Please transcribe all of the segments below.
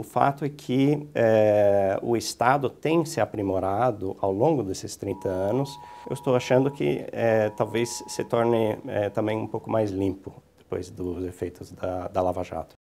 o fato é que é, o Estado tem se aprimorado ao longo desses 30 anos. Eu estou achando que é, talvez se torne é, também um pouco mais limpo depois dos efeitos da, da Lava Jato.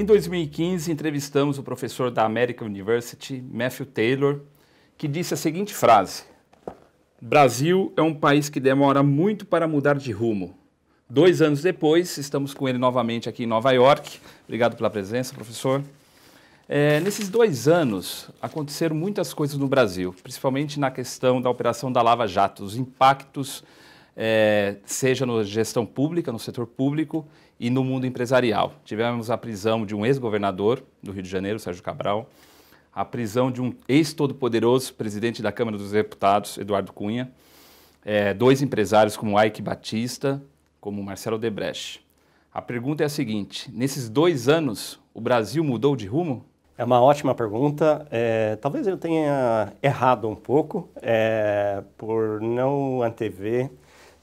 Em 2015, entrevistamos o professor da American University, Matthew Taylor, que disse a seguinte frase: Brasil é um país que demora muito para mudar de rumo. Dois anos depois, estamos com ele novamente aqui em Nova York. Obrigado pela presença, professor. É, nesses dois anos, aconteceram muitas coisas no Brasil, principalmente na questão da operação da Lava Jato, os impactos, é, seja na gestão pública, no setor público, e no mundo empresarial. Tivemos a prisão de um ex-governador do Rio de Janeiro, Sérgio Cabral, a prisão de um ex-todo-poderoso presidente da Câmara dos Deputados, Eduardo Cunha, é, dois empresários como Ike Batista, como Marcelo Debrecht. A pergunta é a seguinte: nesses dois anos, o Brasil mudou de rumo? É uma ótima pergunta. É, talvez eu tenha errado um pouco é, por não antever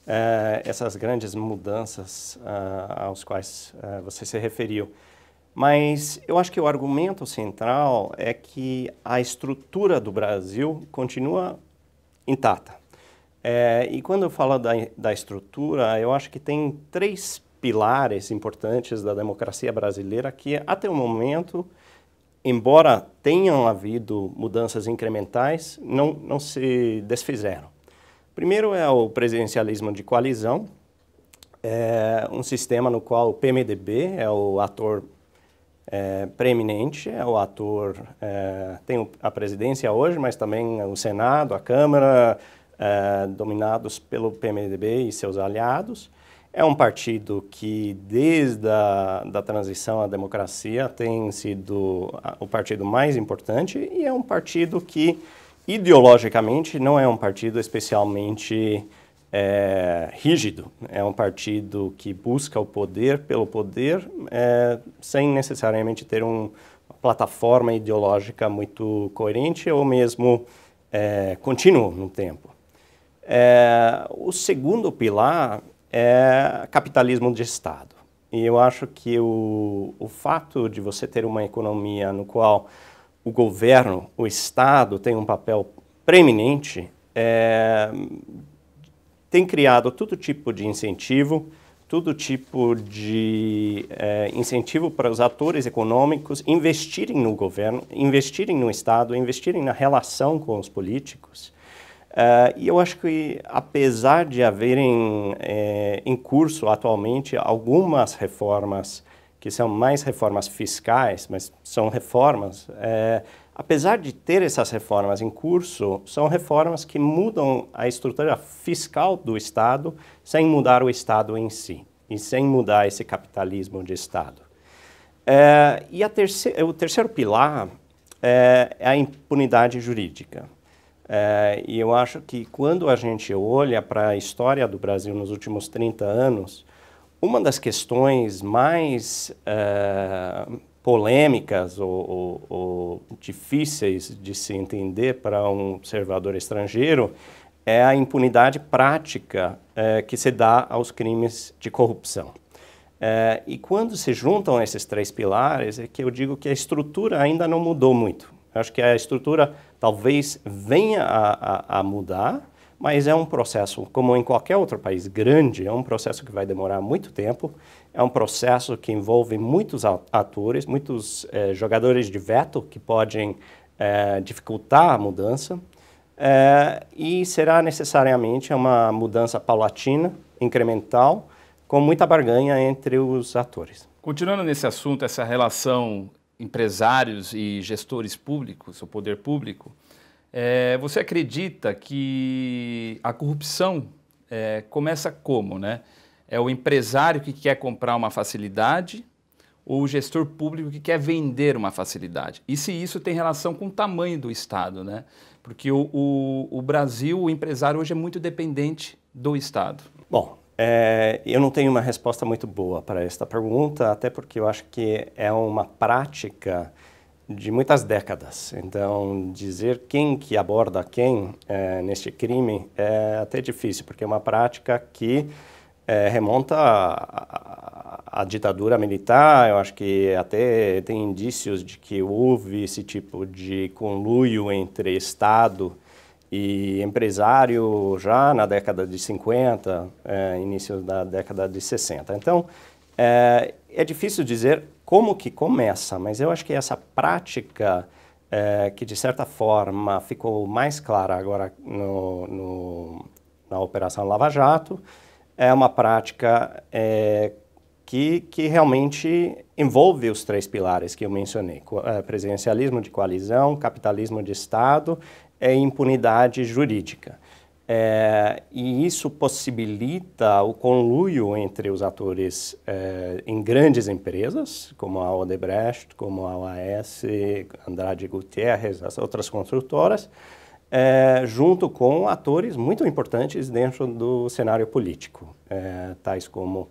eh, essas grandes mudanças uh, aos quais uh, você se referiu. Mas eu acho que o argumento central é que a estrutura do Brasil continua intacta. É, e quando eu falo da, da estrutura, eu acho que tem três pilares importantes da democracia brasileira que, até o momento, embora tenham havido mudanças incrementais, não, não se desfizeram. Primeiro é o presidencialismo de coalizão, é um sistema no qual o PMDB é o ator é, preeminente, é o ator, é, tem a presidência hoje, mas também o Senado, a Câmara, é, dominados pelo PMDB e seus aliados. É um partido que, desde a da transição à democracia, tem sido o partido mais importante e é um partido que ideologicamente não é um partido especialmente é, rígido. É um partido que busca o poder pelo poder, é, sem necessariamente ter um, uma plataforma ideológica muito coerente ou mesmo é, contínuo no tempo. É, o segundo pilar é capitalismo de Estado. E eu acho que o, o fato de você ter uma economia no qual o governo, o Estado tem um papel preeminente, é, tem criado todo tipo de incentivo, todo tipo de é, incentivo para os atores econômicos investirem no governo, investirem no Estado, investirem na relação com os políticos. Uh, e eu acho que, apesar de haverem é, em curso atualmente algumas reformas que são mais reformas fiscais, mas são reformas, é, apesar de ter essas reformas em curso, são reformas que mudam a estrutura fiscal do Estado sem mudar o Estado em si e sem mudar esse capitalismo de Estado. É, e o terceiro pilar é, é a impunidade jurídica. É, e eu acho que quando a gente olha para a história do Brasil nos últimos 30 anos, uma das questões mais uh, polêmicas ou, ou, ou, difíceis de se entender para um observador estrangeiro é a impunidade prática uh, que se dá aos crimes de corrupção. Uh, e quando se juntam esses três pilares, é que eu digo que a estrutura ainda não mudou muito. Eu acho que a estrutura talvez venha a, a, a mudar, mas é um processo, como em qualquer outro país grande, é um processo que vai demorar muito tempo, é um processo que envolve muitos atores, muitos eh, jogadores de veto que podem eh, dificultar a mudança, eh, e será necessariamente uma mudança paulatina, incremental, com muita barganha entre os atores. Continuando nesse assunto, essa relação empresários e gestores públicos, o poder público, é, você acredita que a corrupção é, começa como, né? É o empresário que quer comprar uma facilidade ou o gestor público que quer vender uma facilidade? E se isso tem relação com o tamanho do Estado, né? Porque o, o, o Brasil, o empresário hoje é muito dependente do Estado. Bom, é, eu não tenho uma resposta muito boa para esta pergunta, até porque eu acho que é uma prática de muitas décadas. Então, dizer quem que aborda quem é, neste crime é até difícil, porque é uma prática que é, remonta à ditadura militar. Eu acho que até tem indícios de que houve esse tipo de conluio entre Estado e empresário já na década de 50, é, eh, início da década de 60. Então, é, é difícil dizer como que começa, mas eu acho que essa prática é, que de certa forma ficou mais clara agora no, no, na Operação Lava Jato, é uma prática é, que, que realmente envolve os três pilares que eu mencionei: é, presencialismo de coalizão, capitalismo de Estado e impunidade jurídica. É, e isso possibilita o conluio entre os atores é, em grandes empresas, como a Odebrecht, como a OAS, Andrade Gutierrez, as outras construtoras, é, junto com atores muito importantes dentro do cenário político, é, tais como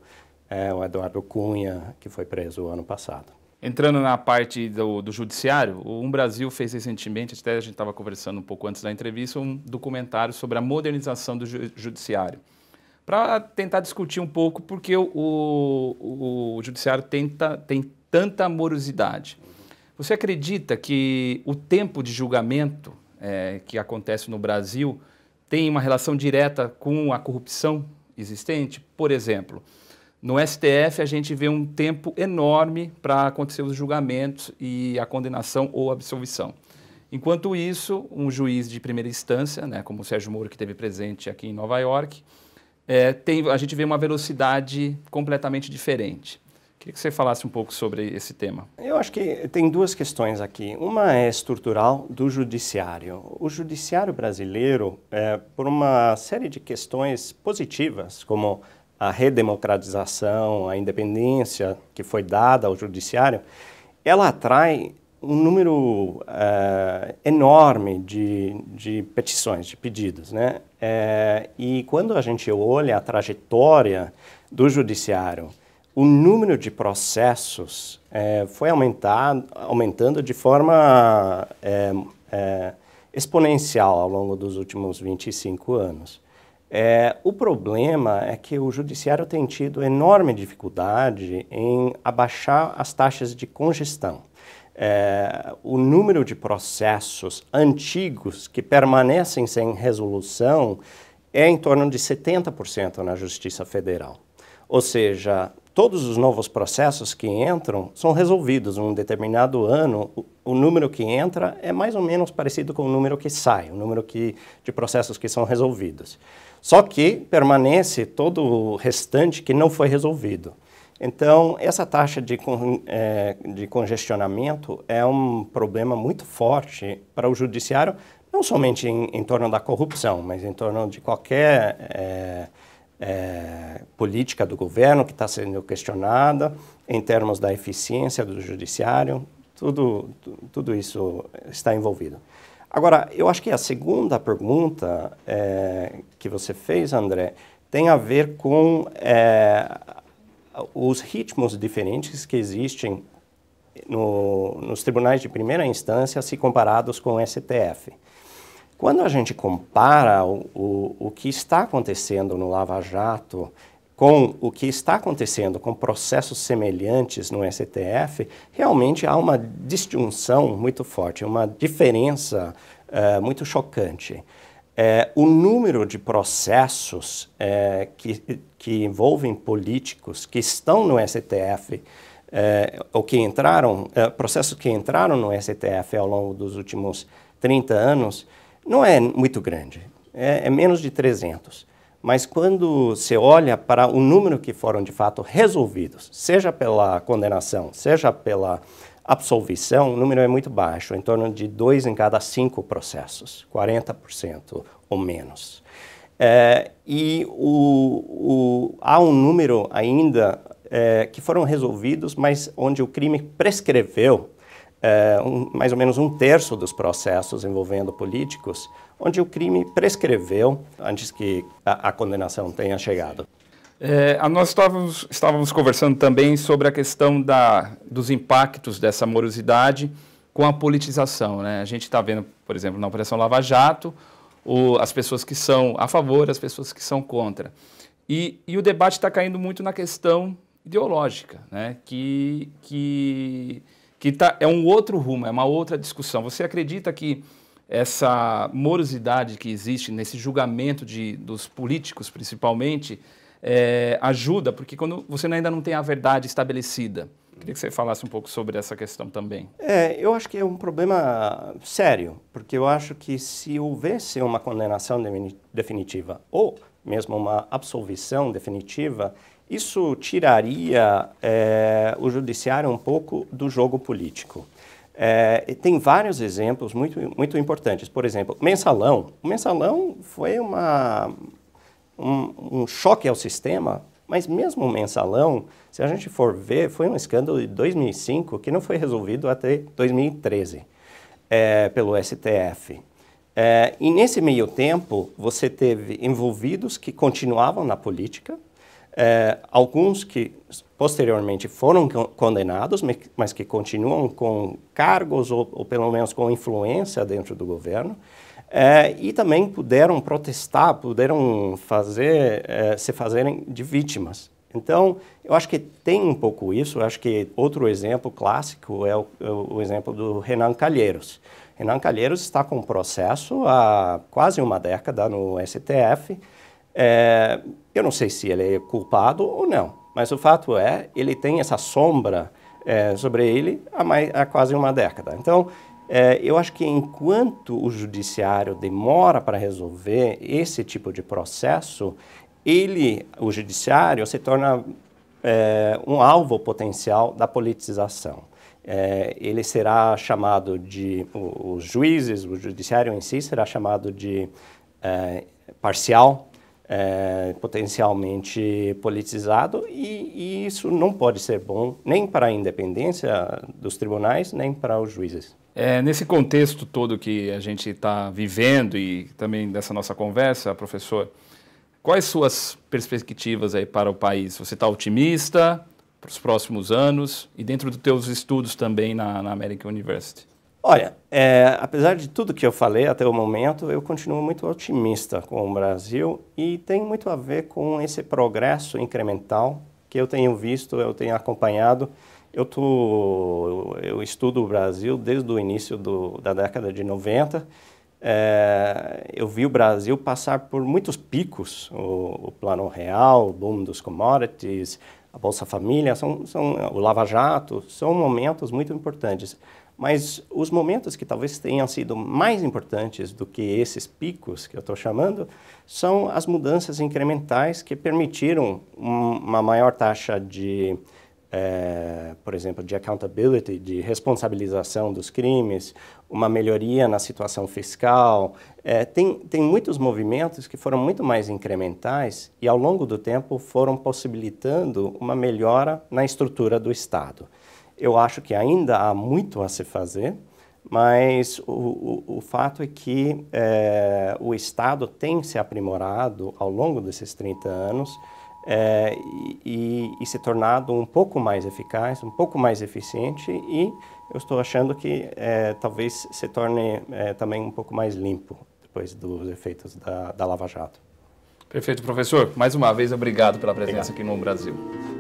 é, o Eduardo Cunha, que foi preso ano passado. Entrando na parte do, do judiciário, o Um Brasil fez recentemente, até a gente estava conversando um pouco antes da entrevista, um documentário sobre a modernização do ju judiciário. Para tentar discutir um pouco porque o, o, o judiciário tenta, tem tanta morosidade. Você acredita que o tempo de julgamento é, que acontece no Brasil tem uma relação direta com a corrupção existente? Por exemplo, no STF, a gente vê um tempo enorme para acontecer os julgamentos e a condenação ou absolvição. Enquanto isso, um juiz de primeira instância, né, como o Sérgio Moro, que esteve presente aqui em Nova York, é, tem, a gente vê uma velocidade completamente diferente. Queria que você falasse um pouco sobre esse tema. Eu acho que tem duas questões aqui. Uma é estrutural do judiciário. O judiciário brasileiro, é, por uma série de questões positivas, como a redemocratização, a independência que foi dada ao judiciário, ela atrai um número eh, enorme de, de petições, de pedidos. Né? É, e quando a gente olha a trajetória do judiciário, o número de processos é, foi aumentado, aumentando de forma é, exponencial ao longo dos últimos 25 anos. É, o problema é que o judiciário tem tido enorme dificuldade em abaixar as taxas de congestão. É, o número de processos antigos que permanecem sem resolução é em torno de 70% na Justiça Federal. Ou seja, todos os novos processos que entram são resolvidos. Um determinado ano, o, o, número que entra é mais ou menos parecido com o número que sai, o número que, de processos que são resolvidos. Só que permanece todo o restante que não foi resolvido. Então, essa taxa de, é, de congestionamento é um problema muito forte para o judiciário, não somente em, em torno da corrupção, mas em torno de qualquer. É, é, política do governo que está sendo questionada, em termos da eficiência do judiciário, tudo, tudo isso está envolvido. Agora, eu acho que a segunda pergunta é, que você fez, André, tem a ver com é, os ritmos diferentes que existem no, nos tribunais de primeira instância se comparados com o STF. Quando a gente compara o, o, o que está acontecendo no Lava Jato com o que está acontecendo com processos semelhantes no STF, realmente há uma distinção muito forte, uma diferença eh, muito chocante. É, o número de processos é, que, que envolvem políticos que estão no STF, é, ou que entraram, processos que entraram no STF ao longo dos últimos 30 anos, não é muito grande, é, é menos de 300. Mas quando se olha para o número que foram de fato resolvidos, seja pela condenação, seja pela absolvição, o número é muito baixo, em torno de dois em cada cinco processos, 40% ou menos. É, e o, o, há um número ainda é, que foram resolvidos, mas onde o crime prescreveu é, um, mais ou menos um terço dos processos envolvendo políticos, onde o crime prescreveu antes que a, a condenação tenha chegado. É, nós estávamos, estávamos, conversando também sobre a questão da, dos impactos dessa morosidade com a politização. Né? A gente está vendo, por exemplo, na Operação Lava Jato, o, as pessoas que são a favor, as pessoas que são contra. E, e o debate está caindo muito na questão ideológica, né? que, que que tá, é um outro rumo, é uma outra discussão. Você acredita que essa morosidade que existe nesse julgamento de, dos políticos, principalmente, é, ajuda? Porque quando você ainda não tem a verdade estabelecida. Queria que você falasse um pouco sobre essa questão também. É, eu acho que é um problema sério, porque eu acho que se houvesse uma condenação definitiva ou mesmo uma absolvição definitiva, isso tiraria é, o judiciário um pouco do jogo político. É, tem vários exemplos muito, muito importantes. Por exemplo, mensalão. O mensalão foi uma, um, um choque ao sistema, mas mesmo o mensalão, se a gente for ver, foi um escândalo de 2005 que não foi resolvido até 2013 é, eh, pelo STF. É, e nesse meio tempo, você teve envolvidos que continuavam na política, é, alguns que posteriormente foram condenados, mas que continuam com cargos ou, ou pelo menos com influência dentro do governo, é, e também puderam protestar, puderam fazer, é, se fazerem de vítimas. Então, eu acho que tem um pouco isso. Eu acho que outro exemplo clássico é o, é o exemplo do Renan Calheiros. Renan Calheiros está com um processo há quase uma década no STF, é, eu não sei se ele é culpado ou não, mas o fato é, ele tem essa sombra é, sobre ele há, mais, há quase uma década. Então, é, eu acho que enquanto o judiciário demora para resolver esse tipo de processo, ele, o judiciário, se torna é, um alvo potencial da politização. É, ele será chamado de, os juízes, o judiciário em si será chamado de é, parcial, é, potencialmente politizado e, e, isso não pode ser bom nem para a independência dos tribunais, nem para os juízes. É, nesse contexto todo que a gente está vivendo e também dessa nossa conversa, professor, quais suas perspectivas aí para o país? Você está otimista para os próximos anos e dentro dos seus estudos também na, na American University? Olha, é, apesar de tudo que eu falei até o momento, eu continuo muito otimista com o Brasil e tem muito a ver com esse progresso incremental que eu tenho visto, eu tenho acompanhado. Eu, tô, eu estudo o Brasil desde o início do, da década de 90. É, eu vi o Brasil passar por muitos picos, o, o plano real, o boom dos commodities, a Bolsa Família, são, são, o Lava Jato, são momentos muito importantes. Mas os momentos que talvez tenham sido mais importantes do que esses picos que eu estou chamando são as mudanças incrementais que permitiram uma maior taxa de, é, por exemplo, de accountability, de responsabilização dos crimes, uma melhoria na situação fiscal. É, tem, tem muitos movimentos que foram muito mais incrementais e, ao longo do tempo, foram possibilitando uma melhora na estrutura do Estado. Eu acho que ainda há muito a se fazer, mas o, o, o fato é que é, o Estado tem se aprimorado ao longo desses 30 anos é, e, e, se tornado um pouco mais eficaz, um pouco mais eficiente e eu estou achando que é, talvez se torne também um pouco mais limpo depois dos efeitos da, da Lava Jato. Perfeito, professor. Mais uma vez, obrigado pela presença obrigado. aqui no Brasil.